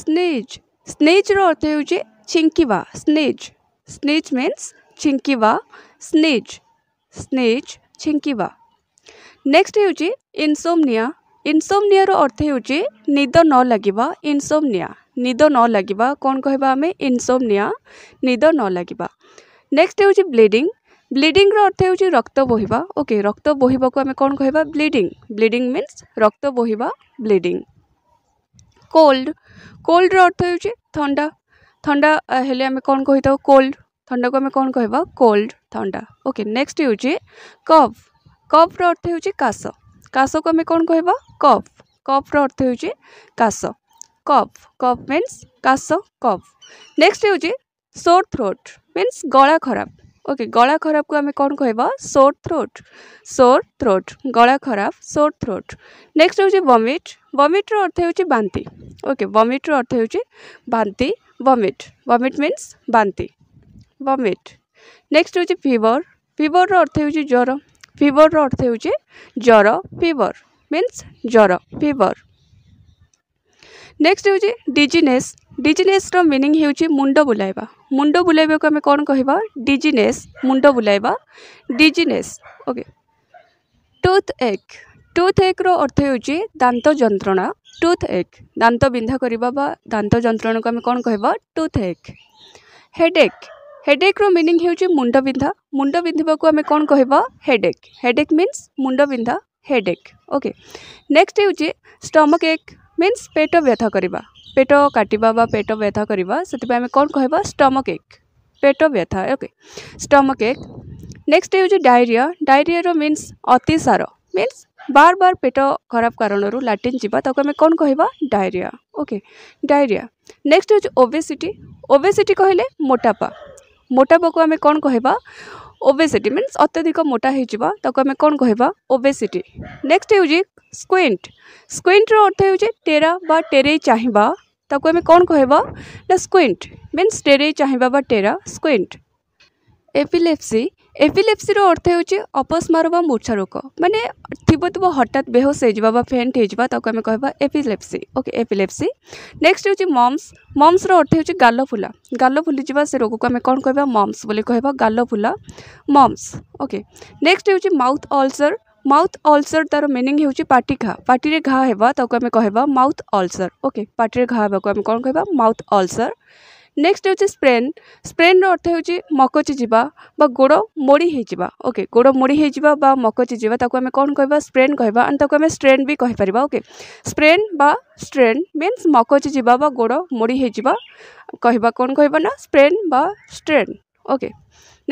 स्नेज sneeze अर्थ हूँ छिंकवा स्नेज स्नेज मीनस छिंकवा स्नेज स्नेज छिंकवा नेक्स्ट हूँ इनसोमनिया इनसोमनिया रो अर्थ हूँ निद न लगे इनसोमनिया निद न लगवा कौन कह इनसोमनिया निद न लगवा नेक्स्ट हो ब्लीडिंग ब्लीडिंग रो अर्थ हूँ रक्त बोहवा ओके रक्त बोहवा को आम कौन कह ब्लींग ब्लींग मीन्स रक्त बोहवा ब्लींग କୋଲ୍ଡ କୋଲ୍ଡର ଅର୍ଥ ହେଉଛି ଥଣ୍ଡା ଥଣ୍ଡା ହେଲେ ଆମେ କ'ଣ କହିଥାଉ କୋଲ୍ଡ ଥଣ୍ଡାକୁ ଆମେ କ'ଣ କହିବା କୋଲ୍ଡ ଥଣ୍ଡା ଓକେ ନେକ୍ସଟ ହେଉଛି କଫ୍ କଫ୍ର ଅର୍ଥ ହେଉଛି କାଶ କାଶକୁ ଆମେ କ'ଣ କହିବା କଫ୍ କଫ୍ର ଅର୍ଥ ହେଉଛି କାଶ କଫ୍ କଫ୍ ମିନ୍ସ କାଶ କଫ୍ ନେକ୍ସଟ ହେଉଛି ସୋର୍ ଥ୍ରୋଟ୍ ମିନ୍ସ ଗଳା ଖରାପ ଓକେ ଗଳା ଖରାପକୁ ଆମେ କ'ଣ କହିବା ସୋର୍ ଥ୍ରୋଟ୍ ସୋର୍ ଥ୍ରୋଟ୍ ଗଳା ଖରାପ ସୋର୍ ଥ୍ରୋଟ୍ ନେକ୍ସଟ ହେଉଛି ଭମିଟ୍ ବମିଟ୍ର ଅର୍ଥ ହେଉଛି ବାନ୍ତି ଓକେ ବମିଟ୍ର ଅର୍ଥ ହେଉଛି ବାନ୍ତି ବମିଟ୍ ବମିଟ୍ ମିନ୍ସ ବାନ୍ତି ବମିଟ୍ ନେକ୍ସଟ ହେଉଛି ଫିଭର୍ ଫିଭର୍ର ଅର୍ଥ ହେଉଛି ଜ୍ୱର ଫିଭର୍ର ଅର୍ଥ ହେଉଛି ଜ୍ୱର ଫିଭର୍ ମିନ୍ସ ଜ୍ୱର ଫିଭର୍ ନେକ୍ସଟ୍ ହେଉଛି ଡିଜିନେସ୍ ଡିଜିନେସ୍ର ମିନିଂ ହେଉଛି ମୁଣ୍ଡ ବୁଲାଇବା ମୁଣ୍ଡ ବୁଲାଇବାକୁ ଆମେ କ'ଣ କହିବା ଡିଜିନେସ୍ ମୁଣ୍ଡ ବୁଲାଇବା dizziness okay toothache toothache रर्थ हो दात जंत्रणा टूथ एक् दात विंधा करवा दात जंत्रणा को आम कौन कह टूथ एक् हेडेक् हेडेक् मिनिंग हूँ मुंड विंधा मुंड बिंधा को आम कौन कह हेडेक् हेडेक् मीनस मुंड बिंधा हेड एक ओके नेक्स्ट हूँ स्टमक एक मीनस पेट व्यथा करवा पेट काटा पेट व्यथा करवा से आम कौन कह स्टमक एक पेट व्यथा ओके स्टमक एक् नेक्स्ट हूँ डायरी डायरी मीनस अतिसार मीनस বার বার পেট খারাপ কারণর ল্যাট্রিন যা তাকে আমি কম কহবা ডায়রিয়া ওকে ডায়রিয়া নেক্সট হচ্ছে ওবেসিটি ওবেসিটি কহিলে মোটাপা মোটাপাকু আমি কম কহবা ওবেসিটি মিন্স অত্যধিক মোটা হয়ে যা তাকে আমি কম কহবা ওবেসিটি নেক্সট হচ্ছে স্কুইন্ট স্কুইন্টর অর্থ হচ্ছে টেরা বা টেরেই চাহিবা তাকে আমি কম কহবা না স্কুইন্ট মিন্স টেরেই চাহিবা বা টেরা স্কুইন্ট एपिलेप्सी एपिलेप्सी अर्थ हूँ अपस्मार व मूर्छा रोग मानने थी थो हठात बेहोस होगा फेन्ट होमें कह एपिलेप्सी ओके एपिलेप्सी नेक्स्ट हूँ मम्स मम्स अर्थ हूँ गालफुला गालफुली जावा से रोग को आम कौन कह मम्स कह गालफुला मम्स ओके नेक्स्ट हूँ माउथ अल्सर माउथ अल्सर तार मिनिंग हूँ पटी घा पटी घा होगा कह माउथ अल्सर ओके पटी घा हे कौन कह माउथ अल्सर ନେକ୍ସଟ ହେଉଛି ସ୍ପ୍ରେନ୍ ସ୍ପ୍ରେନ୍ର ଅର୍ଥ ହେଉଛି ମକଚିଯିବା ବା ଗୋଡ଼ ମୋଡ଼ି ହୋଇଯିବା ଓକେ ଗୋଡ଼ ମୋଡ଼ି ହୋଇଯିବା ବା ମକଚିଯିବା ତାକୁ ଆମେ କ'ଣ କହିବା ସ୍ପ୍ରେନ୍ କହିବା ଆଣ୍ଡ ତାକୁ ଆମେ ଷ୍ଟ୍ରେନ୍ ବି କହିପାରିବା ଓକେ ସ୍ପ୍ରେନ୍ ବା ଷ୍ଟ୍ରେନ୍ ମିନ୍ସ ମକଚିଯିବା ବା ଗୋଡ଼ ମୋଡ଼ି ହୋଇଯିବା କହିବା କ'ଣ କହିବା ନା ସ୍ପ୍ରେନ୍ ବା ଷ୍ଟ୍ରେନ୍ ଓକେ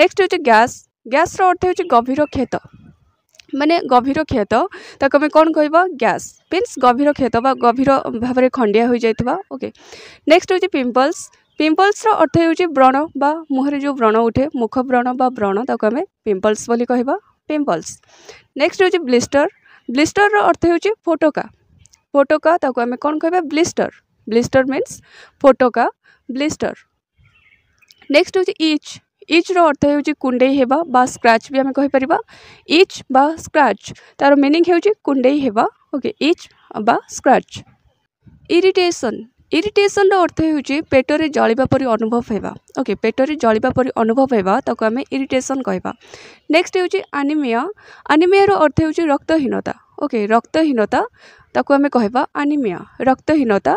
ନେକ୍ସଟ ହେଉଛି ଗ୍ୟାସ୍ ଗ୍ୟାସ୍ର ଅର୍ଥ ହେଉଛି ଗଭୀର କ୍ଷତ ମାନେ ଗଭୀର କ୍ଷତ ତାକୁ ଆମେ କ'ଣ କହିବା ଗ୍ୟାସ୍ ମିନ୍ସ ଗଭୀର କ୍ଷତ ବା ଗଭୀର ଭାବରେ ଖଣ୍ଡିଆ ହୋଇଯାଇଥିବା ଓକେ ନେକ୍ସଟ ହେଉଛି ପିମ୍ପଲ୍ସ पिंपल्स अर्थ हो व्रण बा मुहर जो व्रण उठे मुख व्रण बा व्रण तक आम पिंपल्स कह पिंपल्स नेक्स्ट हूँ ब्लिस्टर ब्लिस्टर अर्थ हो फोटका फोटका आम कौन कह ब्लिस्टर ब्लिस्टर मीनस फोटोका ब्लिस्टर नेक्स्ट हूँ इच इच अर्थ हो कुई होगा स्क्राच भी आम कहीपर इच बा स्क्राच तार मिनिंग होगा कुंडई होगा ओके इच बा स्क्राच इरीटेसन इरीटेसन रर्थ हो पेटर जल्वा पी अनुभव होगा ओके पेटर जल्वा पी अनुभव होगाक आम इरीटेसन कह नेक्स्ट हूँ आनीमि आनीमिया अर्थ हो रक्तहीनता ओके रक्तहीनता आम कह आनीमि रक्तहीनता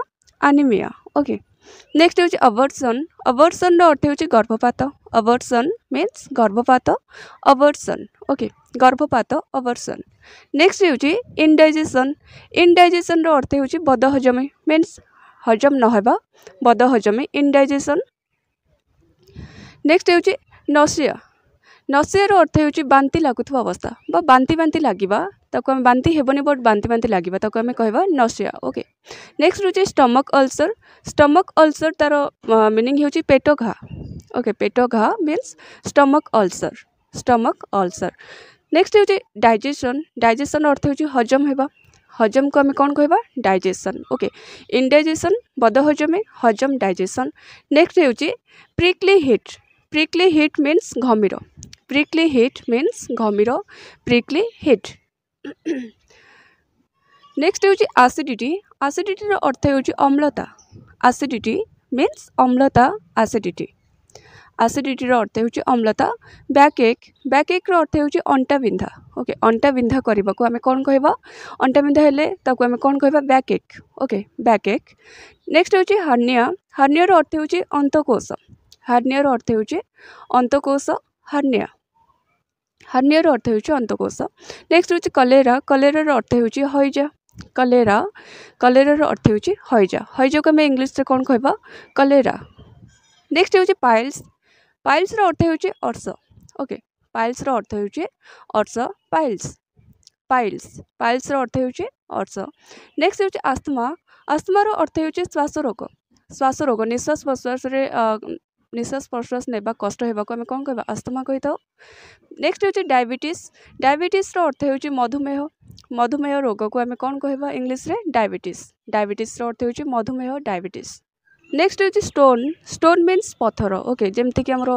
आनीमिया ओके नेक्स्ट हूँ अवर्सन अवर्सन रर्थ हो गर्भपात अवर्सन मीनस गर्भपात अवर्सन ओके गर्भपात अवर्सन नेक्स्ट हूँ इनडाइजेसन इंडाइजेसन रर्थ हो बदहजमी मीनस हजम न होबा बद हजम इनडाइजेसन नेक्स्ट हे नसीआ नसीआर अर्थ हो बांति लगुवा अवस्था बांति बांति लगे बांति हेबनी बट बांति बांति लगे कह नसीआ ओके नेक्स्ट रोचे स्टमक अल्सर स्टमक अल्सर तार मिनिंग हूँ पेट घा ओके पेट घा mean stomach ulcer stomach ulcer next हूँ डाइजेसन डाइजेसन अर्थ हो हजम होगा হজম को आम कौन कह डाइजेसन ओके इनडाइजेसन बदहजमी हजम डाइजेसन नेक्स्ट हूँ prickly heat prickly heat means घमीर प्रिक्ली हिट मीन्स घमीर प्रिक्ली हिट नेक्स्ट हूँ आसीडिटी आसीडिटर अर्थ हूँ अम्लता आसीडिटी मीन्स अम्लता आसीडिटी ଆସିଡ଼ିଟିର ଅର୍ଥ ହେଉଛି ଅମ୍ଳତା ବ୍ୟାକ୍ ଏକ୍ ବ୍ୟାକ୍ ଏକ୍ର ଅର୍ଥ ହେଉଛି ଅଣ୍ଟା ବିନ୍ଧା ଓକେ ଅଣ୍ଟା ବିନ୍ଧା କରିବାକୁ ଆମେ କ'ଣ କହିବା ଅଣ୍ଟା ବିନ୍ଧା ହେଲେ ତାକୁ ଆମେ କ'ଣ କହିବା back ache okay back ache next ହେଉଛି ହାର୍ନିଆ ହାର୍ନିଆର ଅର୍ଥ ହେଉଛି ଅନ୍ତକୋଷ ହାର୍ନିଆର ଅର୍ଥ ହେଉଛି ଅନ୍ତକୋଷ ହାର୍ନିଆ ହାର୍ନିଆର ଅର୍ଥ ହେଉଛି ଅନ୍ତକୋଷ ନେକ୍ସଟ୍ ହେଉଛି କଲେରା କଲେରାର ଅର୍ଥ ହେଉଛି ହଇଜା କଲେରା କଲେରାର ଅର୍ଥ ହେଉଛି ହଇଜା ହଇଜାକୁ ଆମେ ଇଂଲିଶରେ କ'ଣ କହିବା କଲେରା ନେକ୍ସଟ୍ ହେଉଛି ପାଇଲ୍ସ पाइल्स अर्थ हूँ अर्स ओके पाइल्स अर्थ हूँ अर्स पाइल्स पाइल्स पाइल्स अर्थ हूँ अर्स नेक्स्ट हूँ आस्थमा आस्थमार अर्थ हो श्वास रोग श्वास रोग निश्वास प्रश्वास निश्वास प्रश्वास ने कष्ट आम कौन कह आस्थमा कही था नेक्स्ट हूँ डायबिट डायबिटिस अर्थ हूँ मधुमेह मधुमेह रोग को आम कौन कह इंग्लीश्रे डायबिटिस डायबिटिस अर्थ हूँ मधुमेह डायबिटिस ନେକ୍ସଟ ହେଉଛି ଷ୍ଟୋନ୍ ଷ୍ଟୋନ୍ ମିନ୍ସ ପଥର ଓକେ ଯେମିତିକି ଆମର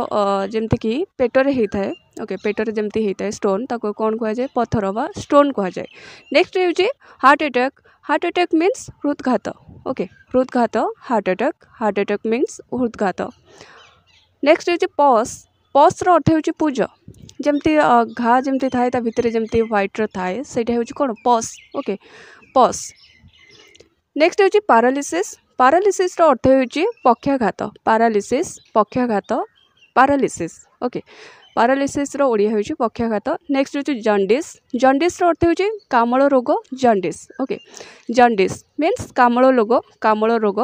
ଯେମିତିକି ପେଟରେ ହେଇଥାଏ ଓକେ ପେଟରେ ଯେମିତି ହେଇଥାଏ ଷ୍ଟୋନ୍ ତାକୁ କ'ଣ କୁହାଯାଏ ପଥର ବା ଷ୍ଟୋନ୍ କୁହାଯାଏ ନେକ୍ସଟ ହେଉଛି heart attack heart attack means ହୃଦଘାତ ଓକେ ହୃଦଘାତ heart attack heart attack means ହୃଦଘାତ ନେକ୍ସଟ ହେଉଛି ପସ୍ ପସ୍ର ଅର୍ଥ ହେଉଛି ପୂଜ ଯେମିତି ଘା ଯେମିତି ଥାଏ ତା ଭିତରେ ଯେମିତି ହ୍ୱାଇଟ୍ର ଥାଏ ସେଇଟା ହେଉଛି କ'ଣ ପସ୍ ଓକେ ପସ୍ ନେକ୍ସଟ ହେଉଛି ପାରାଲିସିସ୍ ପାରାଲିସିସ୍ର ଅର୍ଥ ହେଉଛି ପକ୍ଷାଘାତ ପାରାଲିସିସ୍ ପକ୍ଷାଘାତ ପାରାଲିସିସ୍ ଓକେ ପାରାଲିସିସ୍ର ଓଡ଼ିଆ ହେଉଛି ପକ୍ଷାଘାତ ନେକ୍ସଟ୍ ହେଉଛି ଜଣ୍ଡିସ୍ ଜଣ୍ଡିସ୍ର ଅର୍ଥ ହେଉଛି କାମଳ ରୋଗ ଜଣ୍ଡିସ୍ ଓକେ ଜଣ୍ଡିସ୍ ମିନ୍ସ କାମଳ ରୋଗ କାମଳ ରୋଗ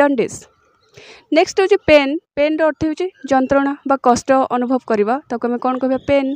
ଜଣ୍ଡିସ୍ ନେକ୍ସଟ୍ ହେଉଛି ପେନ୍ ପେନ୍ର ଅର୍ଥ ହେଉଛି ଯନ୍ତ୍ରଣା ବା କଷ୍ଟ ଅନୁଭବ କରିବା ତାକୁ ଆମେ କ'ଣ କହିବା ପେନ୍